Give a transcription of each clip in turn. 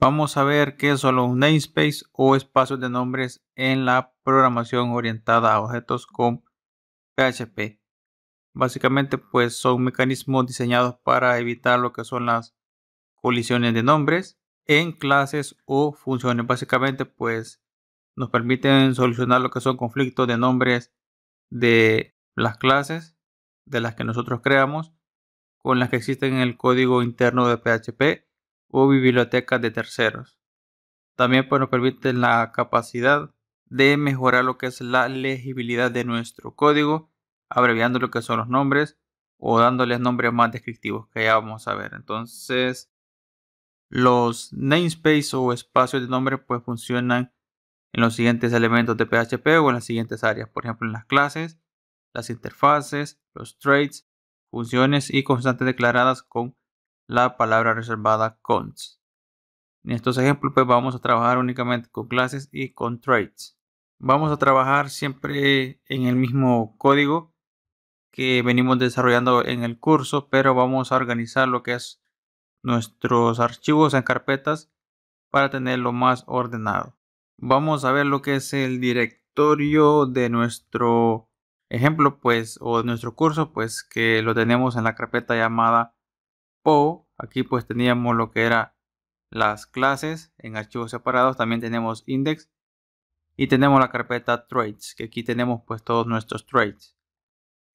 Vamos a ver qué son los namespace o espacios de nombres en la programación orientada a objetos con PHP. Básicamente pues son mecanismos diseñados para evitar lo que son las colisiones de nombres en clases o funciones. Básicamente pues nos permiten solucionar lo que son conflictos de nombres de las clases de las que nosotros creamos con las que existen en el código interno de PHP o bibliotecas de terceros. También pues, nos permite la capacidad de mejorar lo que es la legibilidad de nuestro código, abreviando lo que son los nombres o dándoles nombres más descriptivos que ya vamos a ver. Entonces, los namespace o espacios de nombre pues funcionan en los siguientes elementos de PHP o en las siguientes áreas, por ejemplo en las clases, las interfaces, los traits, funciones y constantes declaradas con la palabra reservada cons. En estos ejemplos pues vamos a trabajar únicamente con clases y con traits. Vamos a trabajar siempre en el mismo código que venimos desarrollando en el curso, pero vamos a organizar lo que es nuestros archivos en carpetas para tenerlo más ordenado. Vamos a ver lo que es el directorio de nuestro ejemplo, pues, o de nuestro curso, pues que lo tenemos en la carpeta llamada o Aquí pues teníamos lo que era las clases en archivos separados. También tenemos index. Y tenemos la carpeta trades, que aquí tenemos pues todos nuestros trades.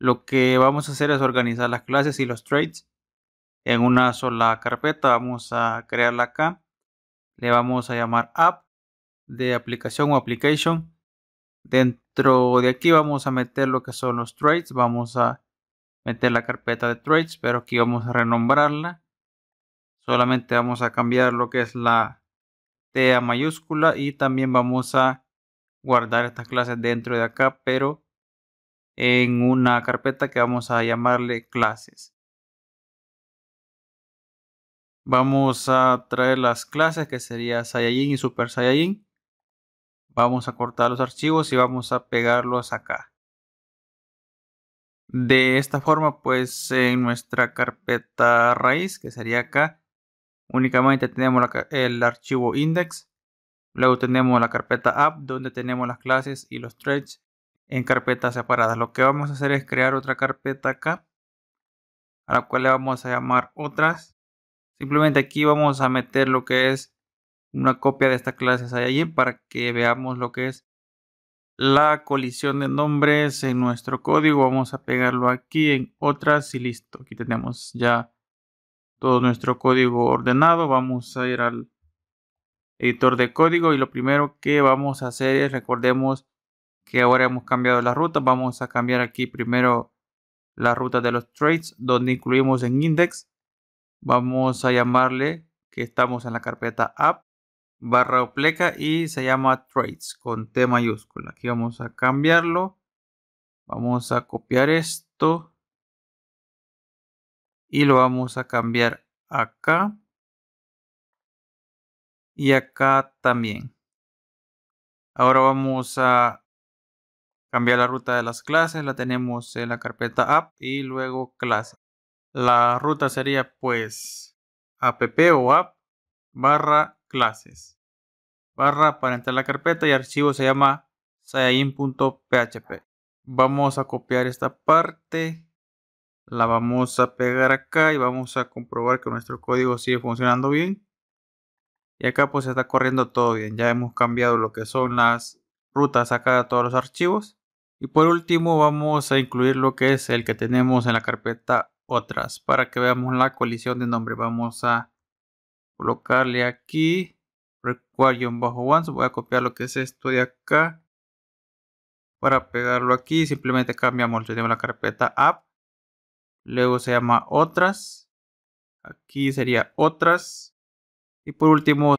Lo que vamos a hacer es organizar las clases y los trades en una sola carpeta. Vamos a crearla acá. Le vamos a llamar app de aplicación o application. Dentro de aquí vamos a meter lo que son los trades. Vamos a meter la carpeta de trades, pero aquí vamos a renombrarla. Solamente vamos a cambiar lo que es la T mayúscula y también vamos a guardar estas clases dentro de acá, pero en una carpeta que vamos a llamarle clases. Vamos a traer las clases que sería Saiyajin y Super Saiyajin. Vamos a cortar los archivos y vamos a pegarlos acá. De esta forma, pues en nuestra carpeta raíz, que sería acá, únicamente tenemos el archivo index. Luego tenemos la carpeta app, donde tenemos las clases y los threads en carpetas separadas. Lo que vamos a hacer es crear otra carpeta acá, a la cual le vamos a llamar otras. Simplemente aquí vamos a meter lo que es una copia de estas clases allí para que veamos lo que es la colisión de nombres en nuestro código. Vamos a pegarlo aquí en otras y listo. Aquí tenemos ya todo nuestro código ordenado. Vamos a ir al editor de código y lo primero que vamos a hacer es, recordemos que ahora hemos cambiado la ruta. Vamos a cambiar aquí primero la ruta de los trades donde incluimos en index. Vamos a llamarle que estamos en la carpeta app barra opleca y se llama trades con T mayúscula. Aquí vamos a cambiarlo. Vamos a copiar esto. Y lo vamos a cambiar acá. Y acá también. Ahora vamos a cambiar la ruta de las clases. La tenemos en la carpeta app y luego clase. La ruta sería pues app o app barra clases. Barra para entrar a la carpeta y archivo se llama sayain.php. Vamos a copiar esta parte. La vamos a pegar acá y vamos a comprobar que nuestro código sigue funcionando bien. Y acá pues está corriendo todo bien. Ya hemos cambiado lo que son las rutas acá de todos los archivos. Y por último vamos a incluir lo que es el que tenemos en la carpeta otras para que veamos la colisión de nombre. Vamos a colocarle aquí require bajo once voy a copiar lo que es esto de acá para pegarlo aquí simplemente cambiamos tenemos la carpeta app luego se llama otras aquí sería otras y por último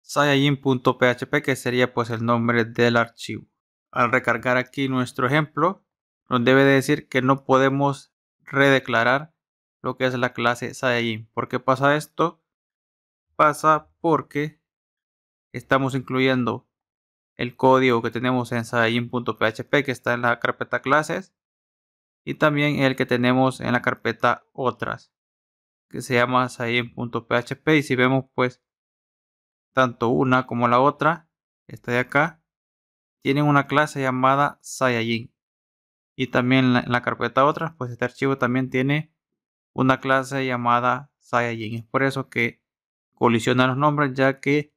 saiyajin.php que sería pues el nombre del archivo al recargar aquí nuestro ejemplo nos debe decir que no podemos redeclarar lo que es la clase saiyajin ¿Por qué pasa esto? Pasa porque estamos incluyendo el código que tenemos en saiyajin.php que está en la carpeta clases y también el que tenemos en la carpeta otras que se llama saiyajin.php y si vemos pues tanto una como la otra, esta de acá, tienen una clase llamada Saiyajin. Y también en la carpeta otras, pues este archivo también tiene una clase llamada Saiyajin. Es por eso que colisionan los nombres, ya que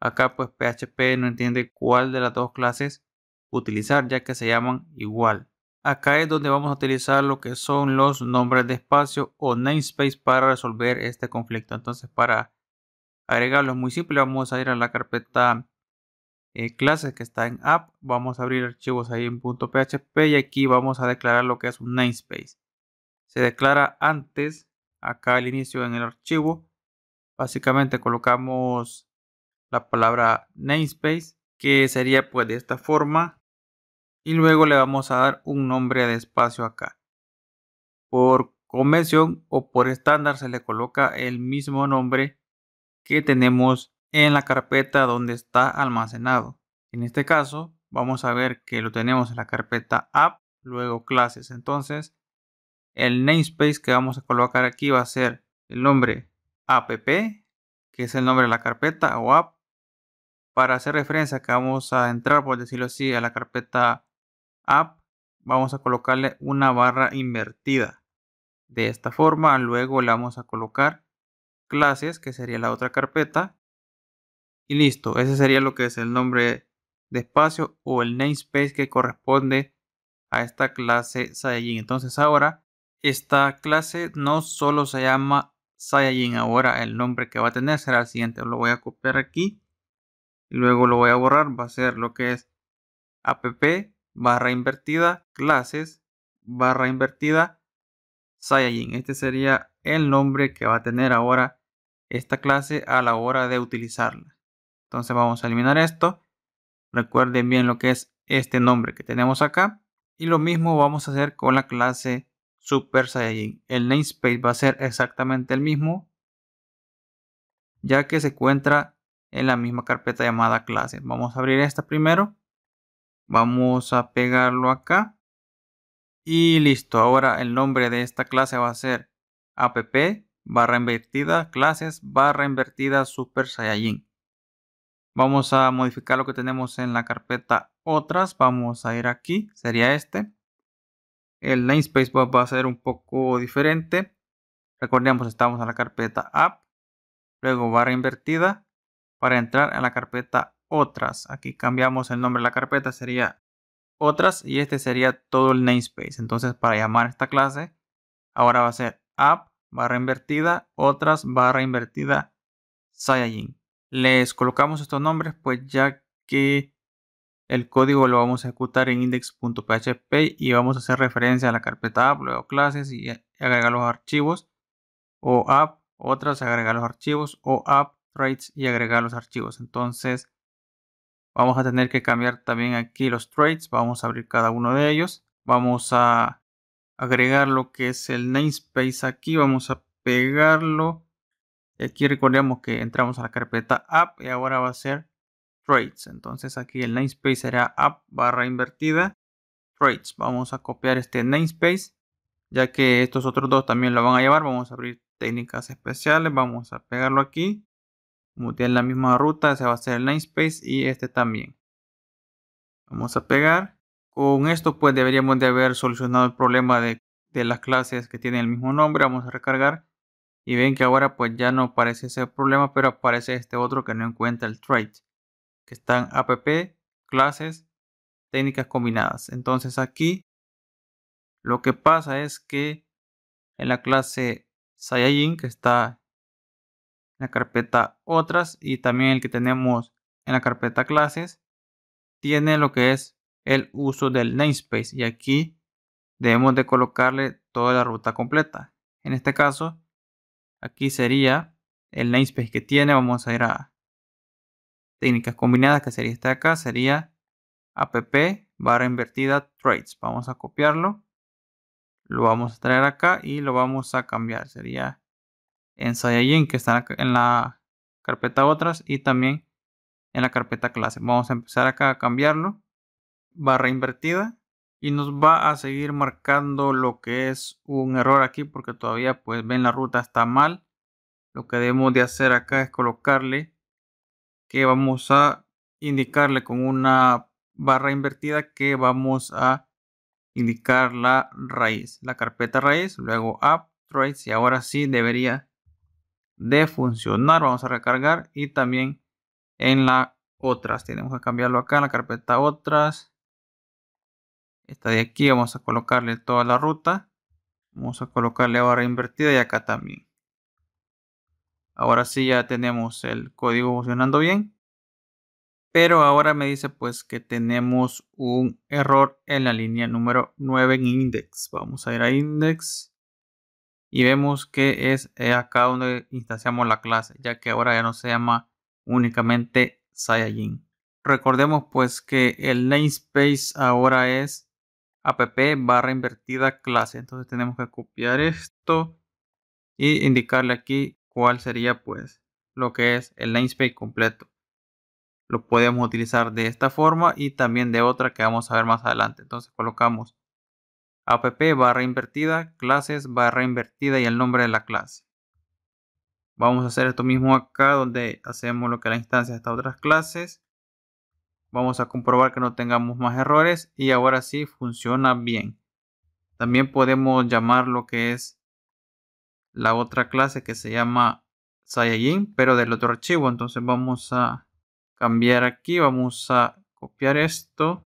acá pues PHP no entiende cuál de las dos clases utilizar, ya que se llaman igual. Acá es donde vamos a utilizar lo que son los nombres de espacio o namespace para resolver este conflicto. Entonces para agregarlo es muy simple, vamos a ir a la carpeta eh, clases que está en app, vamos a abrir archivos ahí en .php y aquí vamos a declarar lo que es un namespace se declara antes, acá al inicio en el archivo. Básicamente colocamos la palabra namespace, que sería pues de esta forma. Y luego le vamos a dar un nombre de espacio acá. Por convención o por estándar se le coloca el mismo nombre que tenemos en la carpeta donde está almacenado. En este caso vamos a ver que lo tenemos en la carpeta app, luego clases. Entonces el namespace que vamos a colocar aquí va a ser el nombre app, que es el nombre de la carpeta o app, para hacer referencia que vamos a entrar, por decirlo así, a la carpeta app, vamos a colocarle una barra invertida. De esta forma, luego le vamos a colocar clases, que sería la otra carpeta, y listo, ese sería lo que es el nombre de espacio o el namespace que corresponde a esta clase Saiyajin. Entonces ahora esta clase no solo se llama Saiyajin ahora, el nombre que va a tener será el siguiente. Lo voy a copiar aquí. Y luego lo voy a borrar. Va a ser lo que es app barra invertida clases barra invertida Saiyajin. Este sería el nombre que va a tener ahora esta clase a la hora de utilizarla. Entonces vamos a eliminar esto. Recuerden bien lo que es este nombre que tenemos acá. Y lo mismo vamos a hacer con la clase Super Saiyajin. El namespace va a ser exactamente el mismo, ya que se encuentra en la misma carpeta llamada clases. Vamos a abrir esta primero. Vamos a pegarlo acá. Y listo. Ahora el nombre de esta clase va a ser app barra invertida clases barra invertida Super Saiyajin. Vamos a modificar lo que tenemos en la carpeta otras. Vamos a ir aquí. Sería este el namespace va, a ser un poco diferente. Recordemos, estamos en la carpeta app, luego barra invertida para entrar en la carpeta otras. Aquí cambiamos el nombre de la carpeta, sería otras y este sería todo el namespace. Entonces para llamar esta clase, ahora va a ser app barra invertida, otras barra invertida, Saiyajin. Les colocamos estos nombres pues ya que el código lo vamos a ejecutar en index.php y vamos a hacer referencia a la carpeta app, luego clases y agregar los archivos o app, otras agregar los archivos o app traits y agregar los archivos. Entonces vamos a tener que cambiar también aquí los traits, vamos a abrir cada uno de ellos, vamos a agregar lo que es el namespace aquí, vamos a pegarlo. aquí recordemos que entramos a la carpeta app y ahora va a ser trades. Entonces aquí el namespace será app barra invertida trades. Vamos a copiar este namespace ya que estos otros dos también lo van a llevar. Vamos a abrir técnicas especiales. Vamos a pegarlo aquí. tiene la misma ruta. Ese va a ser el namespace y este también. Vamos a pegar. Con esto pues deberíamos de haber solucionado el problema de, de las clases que tienen el mismo nombre. Vamos a recargar. Y ven que ahora pues ya no aparece ese problema, pero aparece este otro que no encuentra el trade que están app, clases, técnicas combinadas. Entonces aquí lo que pasa es que en la clase Sayajin, que está en la carpeta otras y también el que tenemos en la carpeta clases, tiene lo que es el uso del namespace y aquí debemos de colocarle toda la ruta completa. En este caso, aquí sería el namespace que tiene. Vamos a ir a técnicas combinadas, que sería esta de acá, sería app barra invertida trades. Vamos a copiarlo, lo vamos a traer acá y lo vamos a cambiar. Sería en que está en la carpeta otras y también en la carpeta clase. Vamos a empezar acá a cambiarlo, barra invertida. Y nos va a seguir marcando lo que es un error aquí porque todavía pues ven la ruta está mal. Lo que debemos de hacer acá es colocarle que vamos a indicarle con una barra invertida que vamos a indicar la raíz, la carpeta raíz, luego app, y ahora sí debería de funcionar. Vamos a recargar y también en la otras. Tenemos que cambiarlo acá en la carpeta otras. Esta de aquí vamos a colocarle toda la ruta. Vamos a colocarle barra invertida y acá también. Ahora sí ya tenemos el código funcionando bien. Pero ahora me dice pues que tenemos un error en la línea número 9 en index. Vamos a ir a index y vemos que es eh, acá donde instanciamos la clase, ya que ahora ya no se llama únicamente Saiyajin. Recordemos pues que el namespace ahora es app barra invertida clase. Entonces tenemos que copiar esto y indicarle aquí cuál sería pues lo que es el namespace completo. Lo podemos utilizar de esta forma y también de otra que vamos a ver más adelante. Entonces colocamos app barra invertida, clases barra invertida y el nombre de la clase. Vamos a hacer esto mismo acá donde hacemos lo que la instancia de estas otras clases. Vamos a comprobar que no tengamos más errores y ahora sí funciona bien. También podemos llamar lo que es la otra clase que se llama Saiyajin, pero del otro archivo. Entonces vamos a cambiar aquí, vamos a copiar esto.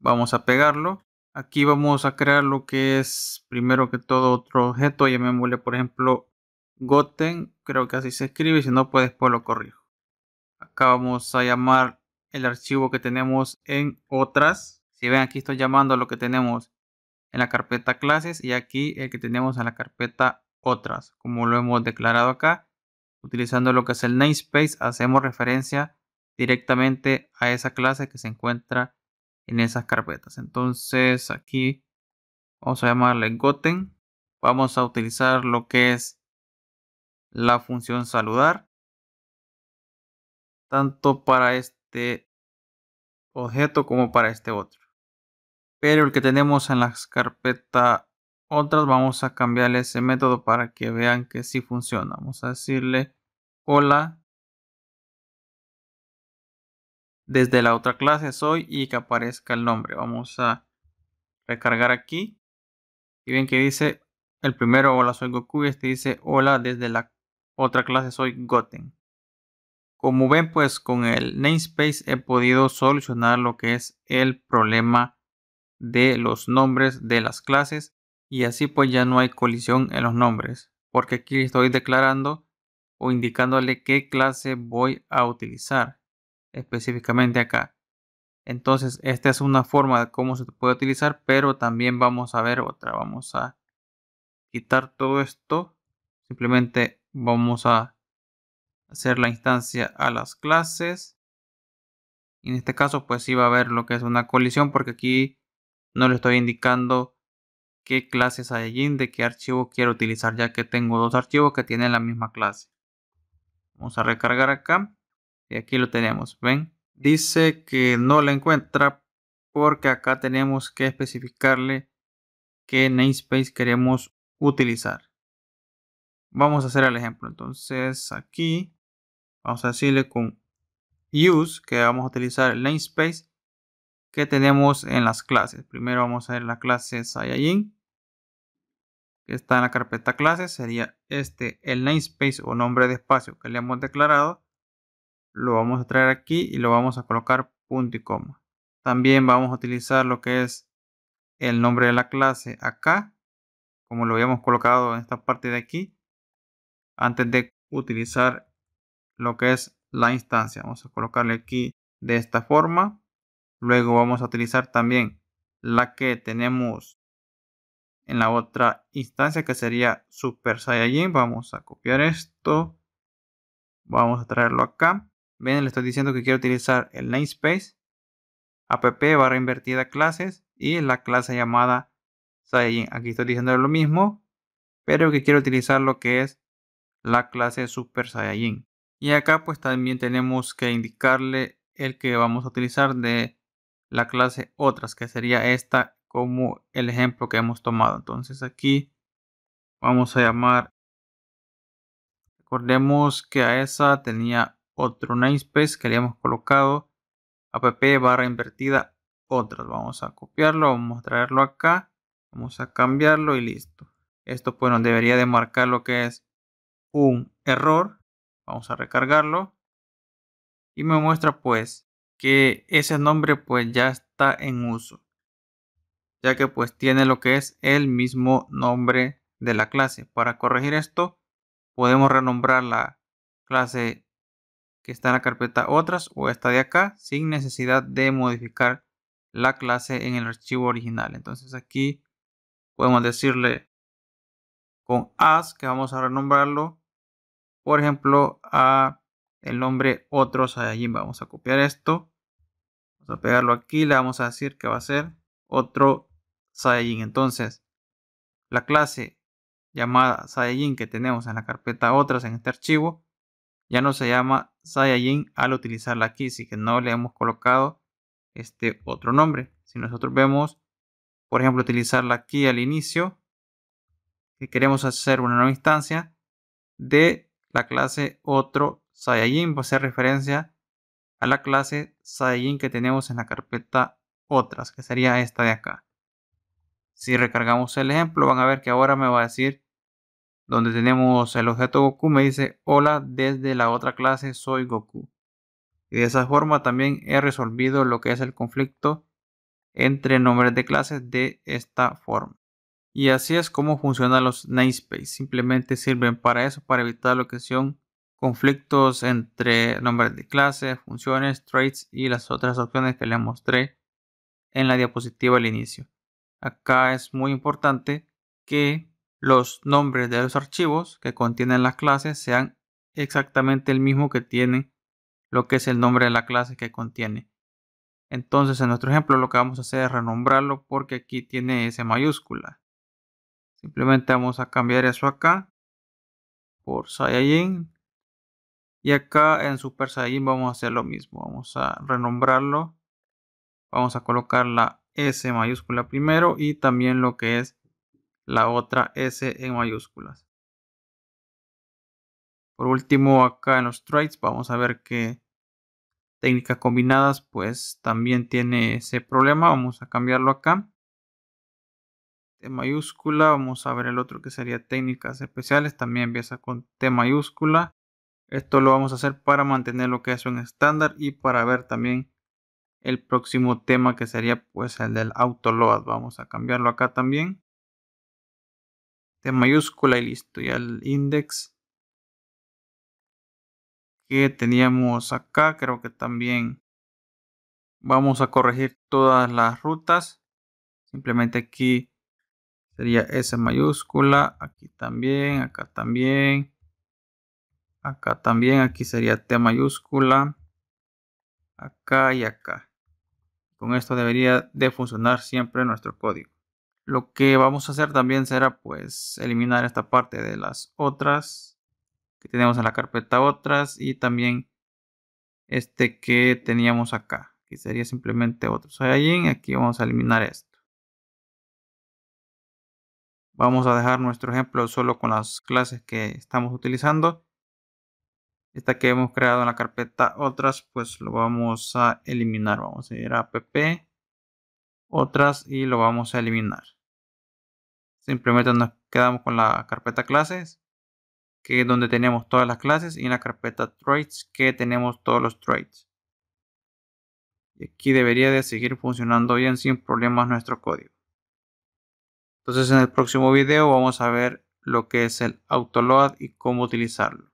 Vamos a pegarlo. Aquí vamos a crear lo que es primero que todo otro objeto. Llamémosle por ejemplo Goten. Creo que así se escribe. Si no, pues después lo corrijo. Acá vamos a llamar el archivo que tenemos en otras. Si ven aquí estoy llamando lo que tenemos en la carpeta clases y aquí el que tenemos en la carpeta otras, como lo hemos declarado acá. Utilizando lo que es el namespace, hacemos referencia directamente a esa clase que se encuentra en esas carpetas. Entonces aquí vamos a llamarle Goten. Vamos a utilizar lo que es la función saludar. Tanto para este objeto como para este otro pero el que tenemos en las carpeta otras vamos a cambiarle ese método para que vean que sí funciona. Vamos a decirle hola desde la otra clase soy y que aparezca el nombre. Vamos a recargar aquí y ven que dice el primero hola soy Goku y este dice hola desde la otra clase soy Goten. Como ven pues con el namespace he podido solucionar lo que es el problema de los nombres de las clases y así pues ya no hay colisión en los nombres, porque aquí estoy declarando o indicándole qué clase voy a utilizar específicamente acá. Entonces, esta es una forma de cómo se puede utilizar, pero también vamos a ver otra. Vamos a quitar todo esto. Simplemente vamos a hacer la instancia a las clases. En este caso, pues sí va a haber lo que es una colisión, porque aquí no le estoy indicando qué clases hay allí, de qué archivo quiero utilizar ya que tengo dos archivos que tienen la misma clase. Vamos a recargar acá y aquí lo tenemos, ven. Dice que no la encuentra porque acá tenemos que especificarle qué namespace queremos utilizar. Vamos a hacer el ejemplo, entonces aquí vamos a decirle con use que vamos a utilizar el namespace que tenemos en las clases. Primero vamos a ver la clase Saiyajin, que está en la carpeta clases. Sería este el namespace o nombre de espacio que le hemos declarado. Lo vamos a traer aquí y lo vamos a colocar punto y coma. También vamos a utilizar lo que es el nombre de la clase acá, como lo habíamos colocado en esta parte de aquí, antes de utilizar lo que es la instancia. Vamos a colocarle aquí de esta forma Luego vamos a utilizar también la que tenemos en la otra instancia que sería Super Saiyajin. Vamos a copiar esto. Vamos a traerlo acá. Ven, le estoy diciendo que quiero utilizar el namespace. App barra invertida clases y la clase llamada Saiyajin. Aquí estoy diciendo lo mismo, pero que quiero utilizar lo que es la clase Super Saiyajin. Y acá pues también tenemos que indicarle el que vamos a utilizar de la clase otras, que sería esta como el ejemplo que hemos tomado. Entonces aquí vamos a llamar, recordemos que a esa tenía otro namespace que le hemos colocado app barra invertida otras. Vamos a copiarlo, vamos a traerlo acá, vamos a cambiarlo y listo. Esto pues nos debería de marcar lo que es un error. Vamos a recargarlo y me muestra pues que ese nombre pues ya está en uso, ya que pues tiene lo que es el mismo nombre de la clase. Para corregir esto, podemos renombrar la clase que está en la carpeta otras o esta de acá sin necesidad de modificar la clase en el archivo original. Entonces aquí podemos decirle con as que vamos a renombrarlo, por ejemplo, a el nombre otros. Allí vamos a copiar esto Vamos a pegarlo aquí, le vamos a decir que va a ser otro Saiyajin. Entonces, la clase llamada Saiyajin que tenemos en la carpeta otras en este archivo, ya no se llama Saiyajin al utilizarla aquí, así que no le hemos colocado este otro nombre. Si nosotros vemos, por ejemplo, utilizarla aquí al inicio, que queremos hacer una nueva instancia de la clase otro Saiyajin, va a ser referencia la clase Saiyin que tenemos en la carpeta otras, que sería esta de acá. Si recargamos el ejemplo, van a ver que ahora me va a decir donde tenemos el objeto Goku, me dice hola desde la otra clase soy Goku. Y de esa forma también he resolvido lo que es el conflicto entre nombres de clases de esta forma. Y así es como funcionan los namespace. Simplemente sirven para eso, para evitar lo que conflictos entre nombres de clases, funciones, traits y las otras opciones que les mostré en la diapositiva al inicio. Acá es muy importante que los nombres de los archivos que contienen las clases sean exactamente el mismo que tienen lo que es el nombre de la clase que contiene. Entonces en nuestro ejemplo lo que vamos a hacer es renombrarlo porque aquí tiene S mayúscula. Simplemente vamos a cambiar eso acá por Saiyajin y acá en Super Saiyan vamos a hacer lo mismo. Vamos a renombrarlo. Vamos a colocar la S mayúscula primero y también lo que es la otra S en mayúsculas. Por último, acá en los traits vamos a ver que técnicas combinadas pues también tiene ese problema. Vamos a cambiarlo acá. T mayúscula, vamos a ver el otro que sería técnicas especiales. También empieza con T mayúscula. Esto lo vamos a hacer para mantener lo que es un estándar y para ver también el próximo tema que sería pues el del autoload. Vamos a cambiarlo acá también. De mayúscula y listo. ya el index que teníamos acá creo que también vamos a corregir todas las rutas. Simplemente aquí sería S mayúscula. Aquí también, acá también Acá también, aquí sería T mayúscula. Acá y acá. Con esto debería de funcionar siempre nuestro código. Lo que vamos a hacer también será pues eliminar esta parte de las otras que tenemos en la carpeta otras y también este que teníamos acá que sería simplemente otros allí aquí vamos a eliminar esto vamos a dejar nuestro ejemplo solo con las clases que estamos utilizando esta que hemos creado en la carpeta otras pues lo vamos a eliminar vamos a ir a app otras y lo vamos a eliminar simplemente nos quedamos con la carpeta clases que es donde tenemos todas las clases y en la carpeta trades que tenemos todos los trades y aquí debería de seguir funcionando bien sin problemas nuestro código entonces en el próximo video vamos a ver lo que es el autoload y cómo utilizarlo